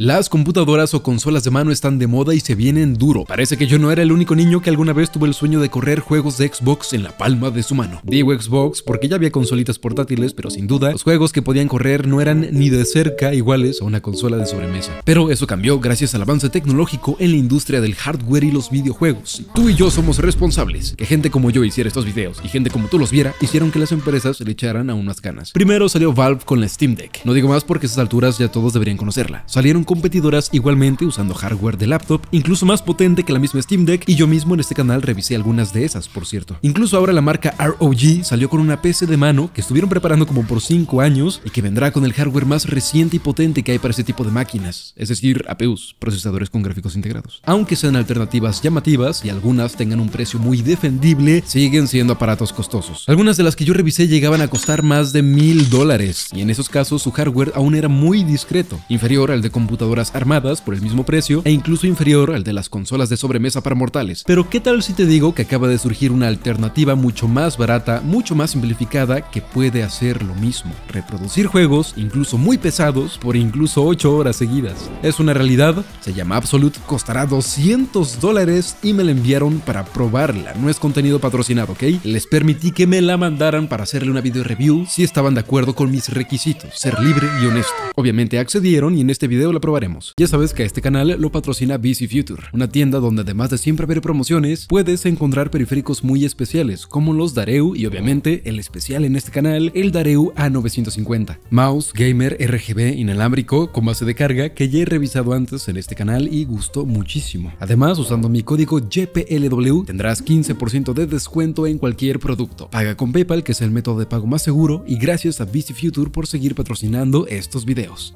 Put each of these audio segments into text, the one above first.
Las computadoras o consolas de mano están de moda y se vienen duro. Parece que yo no era el único niño que alguna vez tuvo el sueño de correr juegos de Xbox en la palma de su mano. Digo Xbox porque ya había consolitas portátiles, pero sin duda, los juegos que podían correr no eran ni de cerca iguales a una consola de sobremesa. Pero eso cambió gracias al avance tecnológico en la industria del hardware y los videojuegos. Tú y yo somos responsables que gente como yo hiciera estos videos y gente como tú los viera hicieron que las empresas le echaran a unas canas. Primero salió Valve con la Steam Deck. No digo más porque a esas alturas ya todos deberían conocerla. Salieron competidoras igualmente usando hardware de laptop, incluso más potente que la misma Steam Deck, y yo mismo en este canal revisé algunas de esas, por cierto. Incluso ahora la marca ROG salió con una PC de mano que estuvieron preparando como por 5 años y que vendrá con el hardware más reciente y potente que hay para ese tipo de máquinas, es decir, APUs, procesadores con gráficos integrados. Aunque sean alternativas llamativas y algunas tengan un precio muy defendible, siguen siendo aparatos costosos. Algunas de las que yo revisé llegaban a costar más de mil dólares, y en esos casos su hardware aún era muy discreto, inferior al de computadoras computadoras armadas por el mismo precio e incluso inferior al de las consolas de sobremesa para mortales. Pero ¿qué tal si te digo que acaba de surgir una alternativa mucho más barata, mucho más simplificada que puede hacer lo mismo? Reproducir juegos, incluso muy pesados, por incluso 8 horas seguidas. Es una realidad, se llama Absolute, costará 200 dólares y me la enviaron para probarla, no es contenido patrocinado, ¿ok? Les permití que me la mandaran para hacerle una video review si estaban de acuerdo con mis requisitos, ser libre y honesto. Obviamente accedieron y en este video la probaremos. Ya sabes que a este canal lo patrocina BC Future, una tienda donde además de siempre ver promociones, puedes encontrar periféricos muy especiales como los Dareu y obviamente el especial en este canal, el Dareu A950. Mouse gamer RGB inalámbrico con base de carga que ya he revisado antes en este canal y gustó muchísimo. Además, usando mi código JPLW, tendrás 15% de descuento en cualquier producto. Paga con PayPal, que es el método de pago más seguro, y gracias a BC Future por seguir patrocinando estos videos.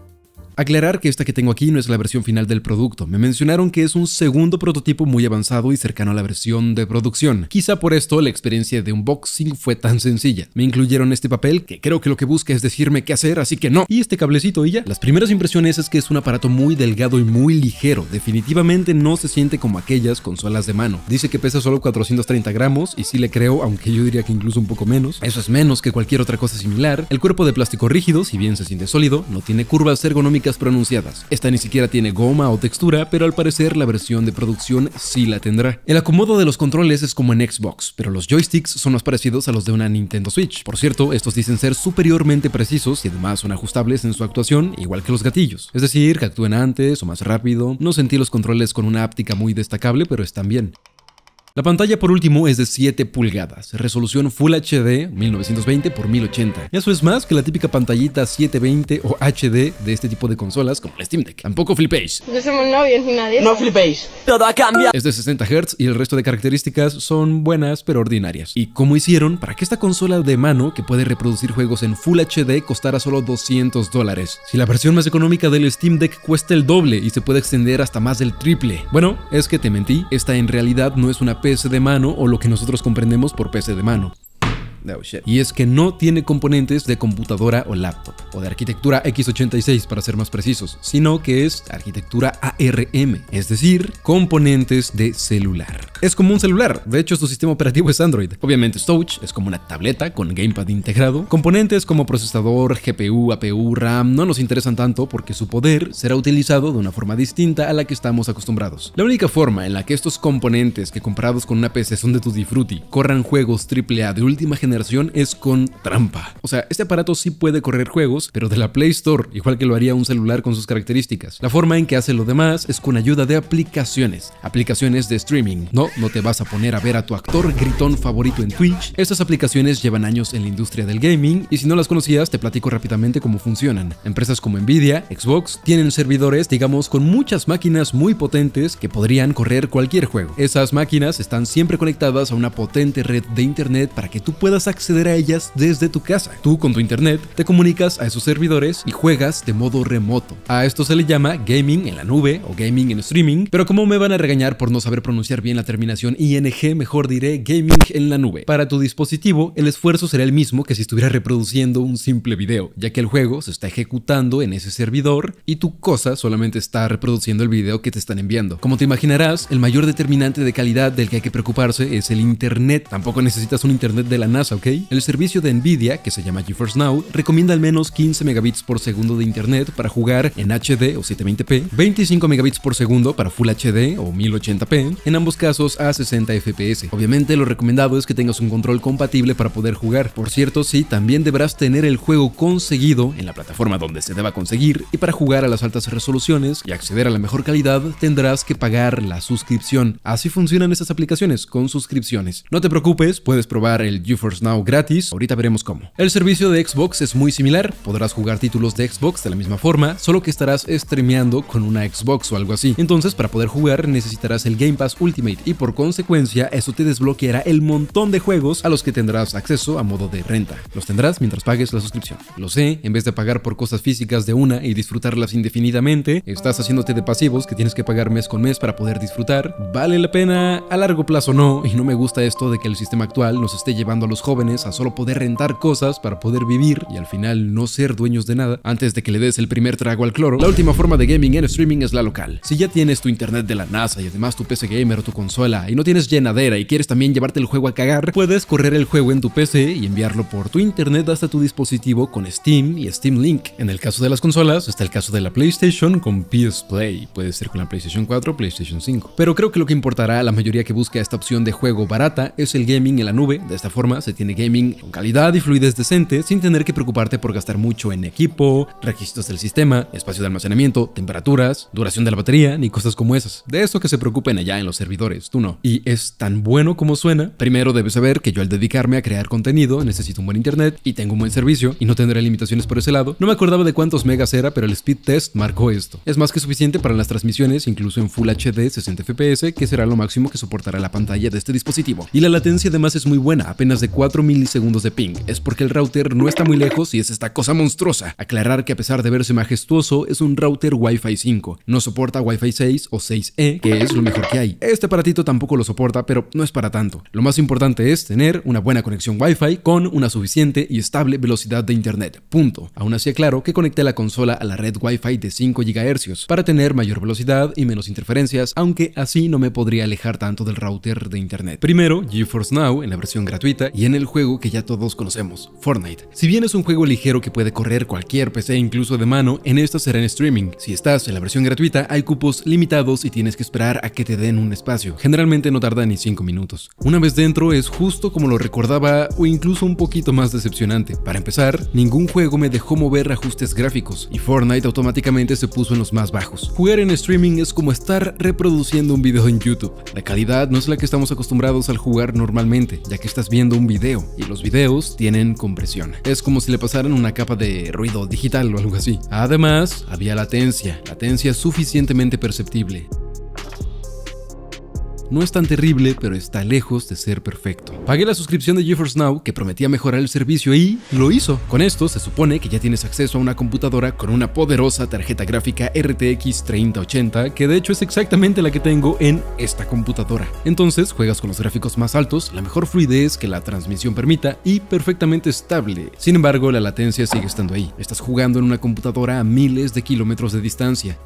Aclarar que esta que tengo aquí no es la versión final del producto. Me mencionaron que es un segundo prototipo muy avanzado y cercano a la versión de producción. Quizá por esto la experiencia de unboxing fue tan sencilla. Me incluyeron este papel que creo que lo que busca es decirme qué hacer, así que no. Y este cablecito y ya. Las primeras impresiones es que es un aparato muy delgado y muy ligero. Definitivamente no se siente como aquellas consolas de mano. Dice que pesa solo 430 gramos y sí le creo, aunque yo diría que incluso un poco menos. Eso es menos que cualquier otra cosa similar. El cuerpo de plástico rígido, si bien se siente sólido, no tiene curvas ergonómicas pronunciadas. Esta ni siquiera tiene goma o textura, pero al parecer la versión de producción sí la tendrá. El acomodo de los controles es como en Xbox, pero los joysticks son más parecidos a los de una Nintendo Switch. Por cierto, estos dicen ser superiormente precisos y además son ajustables en su actuación, igual que los gatillos. Es decir, que actúen antes o más rápido. No sentí los controles con una áptica muy destacable, pero están bien. La pantalla por último es de 7 pulgadas, resolución Full HD 1920 x 1080. y Eso es más que la típica pantallita 720 o HD de este tipo de consolas como el Steam Deck. Tampoco flipéis. No somos novios ni nadie. No flipéis. Todo ha cambiado. Es de 60 Hz y el resto de características son buenas pero ordinarias. ¿Y cómo hicieron para que esta consola de mano que puede reproducir juegos en Full HD costara solo 200 dólares? Si la versión más económica del Steam Deck cuesta el doble y se puede extender hasta más del triple. Bueno, es que te mentí, esta en realidad no es una PC de mano o lo que nosotros comprendemos por PC de mano. Y es que no tiene componentes de computadora o laptop, o de arquitectura x86 para ser más precisos, sino que es arquitectura ARM, es decir, componentes de celular. Es como un celular, de hecho su sistema operativo es Android. Obviamente Stouch es como una tableta con gamepad integrado. Componentes como procesador, GPU, APU, RAM no nos interesan tanto porque su poder será utilizado de una forma distinta a la que estamos acostumbrados. La única forma en la que estos componentes que comparados con una PC son de tu frutti corran juegos AAA de última generación generación es con trampa. O sea, este aparato sí puede correr juegos, pero de la Play Store, igual que lo haría un celular con sus características. La forma en que hace lo demás es con ayuda de aplicaciones, aplicaciones de streaming. No, no te vas a poner a ver a tu actor gritón favorito en Twitch. Estas aplicaciones llevan años en la industria del gaming y si no las conocías te platico rápidamente cómo funcionan. Empresas como Nvidia, Xbox tienen servidores, digamos, con muchas máquinas muy potentes que podrían correr cualquier juego. Esas máquinas están siempre conectadas a una potente red de internet para que tú puedas acceder a ellas desde tu casa. Tú con tu internet te comunicas a esos servidores y juegas de modo remoto. A esto se le llama gaming en la nube o gaming en streaming, pero como me van a regañar por no saber pronunciar bien la terminación ING, mejor diré gaming en la nube. Para tu dispositivo, el esfuerzo será el mismo que si estuviera reproduciendo un simple video, ya que el juego se está ejecutando en ese servidor y tu cosa solamente está reproduciendo el video que te están enviando. Como te imaginarás, el mayor determinante de calidad del que hay que preocuparse es el internet. Tampoco necesitas un internet de la NASA ¿ok? El servicio de Nvidia, que se llama GeForce Now, recomienda al menos 15 megabits por segundo de internet para jugar en HD o 720p, 25 megabits por segundo para Full HD o 1080p, en ambos casos a 60 FPS. Obviamente lo recomendado es que tengas un control compatible para poder jugar. Por cierto, sí, también deberás tener el juego conseguido en la plataforma donde se deba conseguir y para jugar a las altas resoluciones y acceder a la mejor calidad tendrás que pagar la suscripción. Así funcionan estas aplicaciones con suscripciones. No te preocupes, puedes probar el GeForce Now gratis, ahorita veremos cómo. El servicio de Xbox es muy similar, podrás jugar títulos de Xbox de la misma forma, solo que estarás streameando con una Xbox o algo así. Entonces, para poder jugar necesitarás el Game Pass Ultimate y por consecuencia eso te desbloqueará el montón de juegos a los que tendrás acceso a modo de renta. Los tendrás mientras pagues la suscripción. Lo sé, en vez de pagar por cosas físicas de una y disfrutarlas indefinidamente, estás haciéndote de pasivos que tienes que pagar mes con mes para poder disfrutar. Vale la pena, a largo plazo no, y no me gusta esto de que el sistema actual nos esté llevando a los jóvenes a solo poder rentar cosas para poder vivir y al final no ser dueños de nada antes de que le des el primer trago al cloro, la última forma de gaming en streaming es la local. Si ya tienes tu internet de la NASA y además tu PC gamer o tu consola y no tienes llenadera y quieres también llevarte el juego a cagar, puedes correr el juego en tu PC y enviarlo por tu internet hasta tu dispositivo con Steam y Steam Link. En el caso de las consolas, está el caso de la PlayStation con PS Play, puede ser con la PlayStation 4 o PlayStation 5. Pero creo que lo que importará a la mayoría que busca esta opción de juego barata es el gaming en la nube, de esta forma se tiene gaming con calidad y fluidez decente sin tener que preocuparte por gastar mucho en equipo, registros del sistema, espacio de almacenamiento, temperaturas, duración de la batería, ni cosas como esas. De eso que se preocupen allá en los servidores, tú no. Y es tan bueno como suena. Primero debes saber que yo al dedicarme a crear contenido necesito un buen internet y tengo un buen servicio y no tendré limitaciones por ese lado. No me acordaba de cuántos megas era, pero el speed test marcó esto. Es más que suficiente para las transmisiones, incluso en Full HD 60 FPS, que será lo máximo que soportará la pantalla de este dispositivo. Y la latencia además es muy buena, apenas de 4 milisegundos de ping. Es porque el router no está muy lejos y es esta cosa monstruosa. Aclarar que a pesar de verse majestuoso, es un router Wi-Fi 5. No soporta Wi-Fi 6 o 6E, que es lo mejor que hay. Este aparatito tampoco lo soporta, pero no es para tanto. Lo más importante es tener una buena conexión Wi-Fi con una suficiente y estable velocidad de internet. Punto. Aún así aclaro que conecté la consola a la red Wi-Fi de 5 GHz para tener mayor velocidad y menos interferencias, aunque así no me podría alejar tanto del router de internet. Primero, GeForce Now en la versión gratuita y en el juego que ya todos conocemos, Fortnite. Si bien es un juego ligero que puede correr cualquier PC incluso de mano, en esta será en streaming. Si estás en la versión gratuita, hay cupos limitados y tienes que esperar a que te den un espacio. Generalmente no tarda ni 5 minutos. Una vez dentro es justo como lo recordaba o incluso un poquito más decepcionante. Para empezar, ningún juego me dejó mover ajustes gráficos y Fortnite automáticamente se puso en los más bajos. Jugar en streaming es como estar reproduciendo un video en YouTube. La calidad no es la que estamos acostumbrados al jugar normalmente, ya que estás viendo un video y los videos tienen compresión. Es como si le pasaran una capa de ruido digital o algo así. Además, había latencia, latencia suficientemente perceptible no es tan terrible, pero está lejos de ser perfecto. Pagué la suscripción de GeForce Now, que prometía mejorar el servicio y lo hizo. Con esto se supone que ya tienes acceso a una computadora con una poderosa tarjeta gráfica RTX 3080, que de hecho es exactamente la que tengo en esta computadora. Entonces juegas con los gráficos más altos, la mejor fluidez que la transmisión permita y perfectamente estable. Sin embargo, la latencia sigue estando ahí. Estás jugando en una computadora a miles de kilómetros de distancia.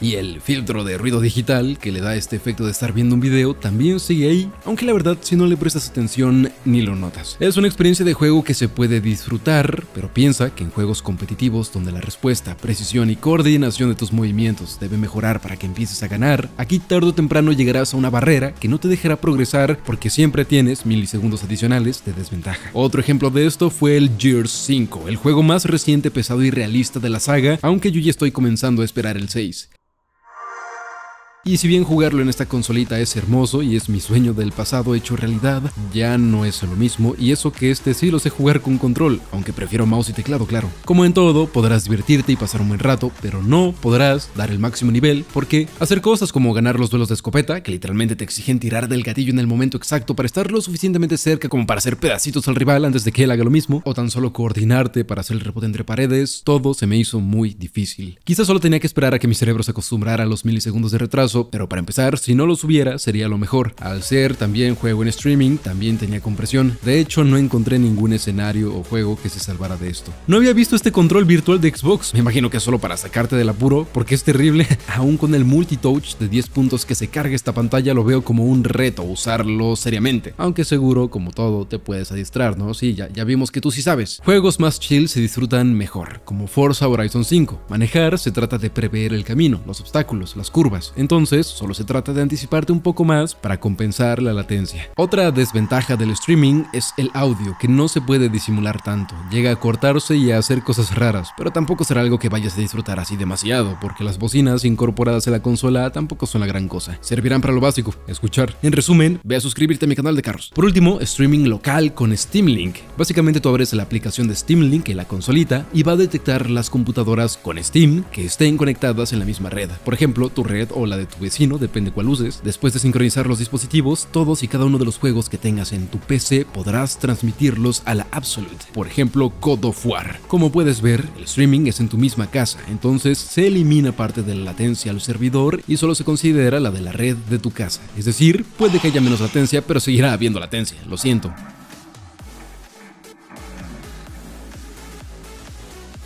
Y el filtro de ruido digital que le da este efecto de estar viendo un video también sigue ahí, aunque la verdad si no le prestas atención ni lo notas. Es una experiencia de juego que se puede disfrutar, pero piensa que en juegos competitivos donde la respuesta, precisión y coordinación de tus movimientos debe mejorar para que empieces a ganar, aquí tarde o temprano llegarás a una barrera que no te dejará progresar porque siempre tienes milisegundos adicionales de desventaja. Otro ejemplo de esto fue el Gears 5, el juego más reciente, pesado y realista de la saga, aunque yo ya estoy comenzando a esperar el 6. Y si bien jugarlo en esta consolita es hermoso y es mi sueño del pasado hecho realidad, ya no es lo mismo y eso que este sí lo sé jugar con control, aunque prefiero mouse y teclado, claro. Como en todo, podrás divertirte y pasar un buen rato, pero no podrás dar el máximo nivel porque hacer cosas como ganar los duelos de escopeta, que literalmente te exigen tirar del gatillo en el momento exacto para estar lo suficientemente cerca como para hacer pedacitos al rival antes de que él haga lo mismo, o tan solo coordinarte para hacer el rebote entre paredes, todo se me hizo muy difícil. Quizás solo tenía que esperar a que mi cerebro se acostumbrara a los milisegundos de retraso pero para empezar, si no lo subiera, sería lo mejor. Al ser también juego en streaming, también tenía compresión. De hecho, no encontré ningún escenario o juego que se salvara de esto. No había visto este control virtual de Xbox, me imagino que solo para sacarte del apuro, porque es terrible. Aún con el multitouch de 10 puntos que se carga esta pantalla, lo veo como un reto usarlo seriamente. Aunque seguro, como todo, te puedes adiestrar, ¿no? Sí, ya, ya vimos que tú sí sabes. Juegos más chill se disfrutan mejor, como Forza Horizon 5. Manejar se trata de prever el camino, los obstáculos, las curvas. Entonces, entonces solo se trata de anticiparte un poco más para compensar la latencia. Otra desventaja del streaming es el audio, que no se puede disimular tanto, llega a cortarse y a hacer cosas raras, pero tampoco será algo que vayas a disfrutar así demasiado, porque las bocinas incorporadas en la consola tampoco son la gran cosa, servirán para lo básico, escuchar. En resumen, ve a suscribirte a mi canal de carros. Por último, streaming local con Steam Link. Básicamente tú abres la aplicación de Steam Link en la consolita y va a detectar las computadoras con Steam que estén conectadas en la misma red, por ejemplo tu red o la de tu vecino, depende cuál uses. Después de sincronizar los dispositivos, todos y cada uno de los juegos que tengas en tu PC podrás transmitirlos a la Absolute, por ejemplo, God of War. Como puedes ver, el streaming es en tu misma casa, entonces se elimina parte de la latencia al servidor y solo se considera la de la red de tu casa. Es decir, puede que haya menos latencia, pero seguirá habiendo latencia, lo siento.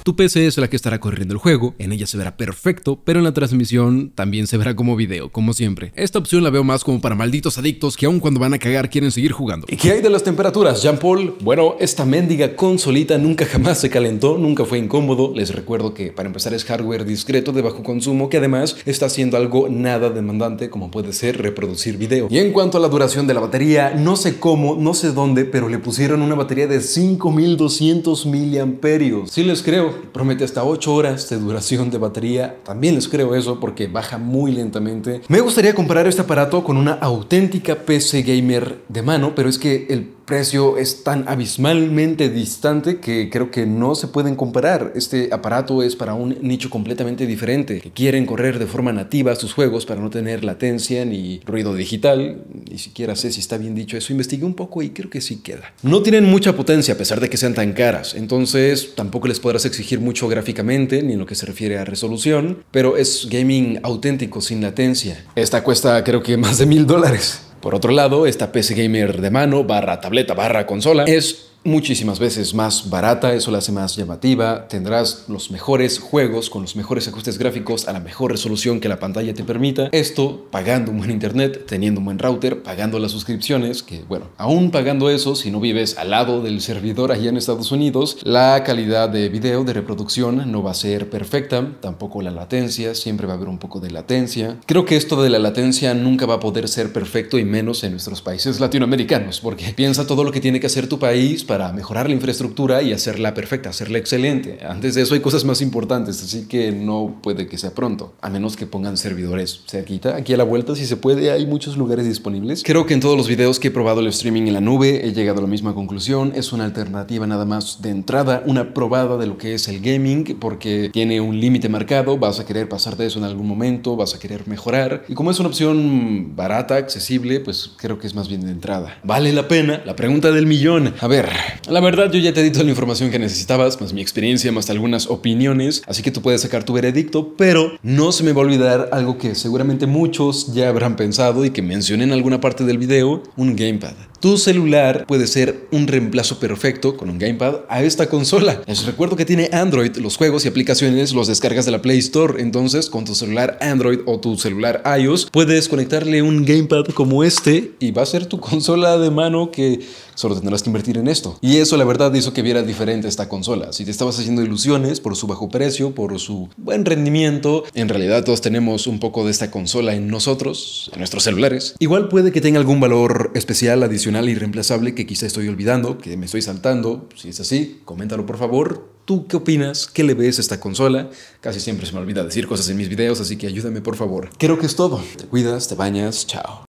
Tu PC es la que estará corriendo el juego, en ella se verá perfecto, pero en la transmisión también se verá como video, como siempre. Esta opción la veo más como para malditos adictos que aun cuando van a cagar quieren seguir jugando. ¿Y qué hay de las temperaturas, Jean Paul? Bueno, esta mendiga consolita nunca jamás se calentó, nunca fue incómodo. Les recuerdo que para empezar es hardware discreto de bajo consumo que además está haciendo algo nada demandante como puede ser reproducir video. Y en cuanto a la duración de la batería, no sé cómo, no sé dónde, pero le pusieron una batería de 5200 miliamperios. Sí les creo, Promete hasta 8 horas de duración de batería. También les creo eso porque baja muy lentamente. Me gustaría comparar este aparato con una auténtica PC gamer de mano, pero es que el precio es tan abismalmente distante que creo que no se pueden comparar. Este aparato es para un nicho completamente diferente, quieren correr de forma nativa sus juegos para no tener latencia ni ruido digital. Ni siquiera sé si está bien dicho eso. Investigué un poco y creo que sí queda. No tienen mucha potencia a pesar de que sean tan caras, entonces tampoco les podrás exigir mucho gráficamente ni en lo que se refiere a resolución, pero es gaming auténtico sin latencia. Esta cuesta creo que más de mil dólares. Por otro lado, esta PC gamer de mano, barra tableta, barra consola, es muchísimas veces más barata, eso la hace más llamativa, tendrás los mejores juegos con los mejores ajustes gráficos a la mejor resolución que la pantalla te permita, esto pagando un buen internet, teniendo un buen router, pagando las suscripciones, que bueno, aún pagando eso, si no vives al lado del servidor allá en Estados Unidos, la calidad de video, de reproducción no va a ser perfecta, tampoco la latencia, siempre va a haber un poco de latencia. Creo que esto de la latencia nunca va a poder ser perfecto y menos en nuestros países latinoamericanos, porque piensa todo lo que tiene que hacer tu país, para mejorar la infraestructura y hacerla perfecta, hacerla excelente. Antes de eso hay cosas más importantes, así que no puede que sea pronto, a menos que pongan servidores cerquita, aquí a la vuelta si se puede, hay muchos lugares disponibles. Creo que en todos los videos que he probado el streaming en la nube he llegado a la misma conclusión, es una alternativa nada más de entrada, una probada de lo que es el gaming, porque tiene un límite marcado, vas a querer pasarte eso en algún momento, vas a querer mejorar, y como es una opción barata, accesible, pues creo que es más bien de entrada. ¿Vale la pena? La pregunta del millón. A ver, la verdad, yo ya te he dicho la información que necesitabas, más mi experiencia, más algunas opiniones, así que tú puedes sacar tu veredicto, pero no se me va a olvidar algo que seguramente muchos ya habrán pensado y que mencioné en alguna parte del video, un gamepad. Tu celular puede ser un reemplazo perfecto con un gamepad a esta consola. Les recuerdo que tiene Android, los juegos y aplicaciones los descargas de la Play Store, entonces con tu celular Android o tu celular iOS puedes conectarle un gamepad como este y va a ser tu consola de mano que solo tendrás que invertir en esto. Y eso la verdad hizo que viera diferente esta consola. Si te estabas haciendo ilusiones por su bajo precio, por su buen rendimiento, en realidad todos tenemos un poco de esta consola en nosotros, en nuestros celulares. Igual puede que tenga algún valor especial adicional e irreemplazable que quizá estoy olvidando, que me estoy saltando. Si es así, coméntalo por favor. ¿Tú qué opinas? ¿Qué le ves a esta consola? Casi siempre se me olvida decir cosas en mis videos, así que ayúdame por favor. Creo que es todo. Te cuidas, te bañas, chao.